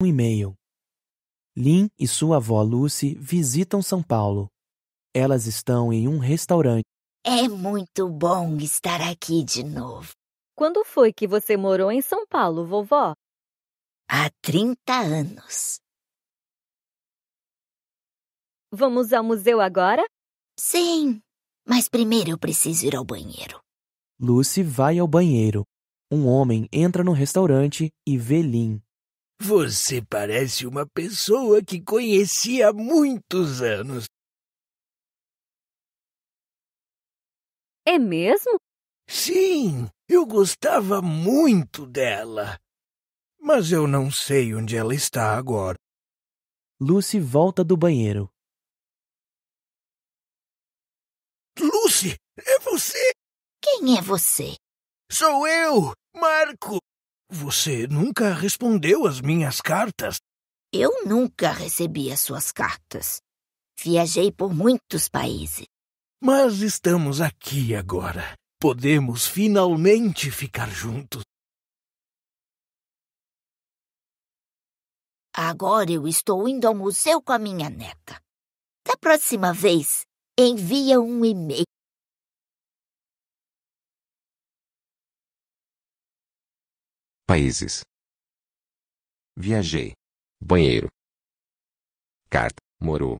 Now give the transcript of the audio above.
um e-mail. Lin e sua avó Lucy visitam São Paulo. Elas estão em um restaurante. É muito bom estar aqui de novo. Quando foi que você morou em São Paulo, vovó? Há 30 anos. Vamos ao museu agora? Sim, mas primeiro eu preciso ir ao banheiro. Lucy vai ao banheiro. Um homem entra no restaurante e vê Lynn. Você parece uma pessoa que conheci há muitos anos. É mesmo? Sim, eu gostava muito dela. Mas eu não sei onde ela está agora. Lucy volta do banheiro. Lucy, é você? Quem é você? Sou eu, Marco. Você nunca respondeu às minhas cartas. Eu nunca recebi as suas cartas. Viajei por muitos países. Mas estamos aqui agora. Podemos finalmente ficar juntos. Agora eu estou indo ao museu com a minha neta. Da próxima vez, envia um e-mail Países. Viajei. Banheiro. Carta. Morou.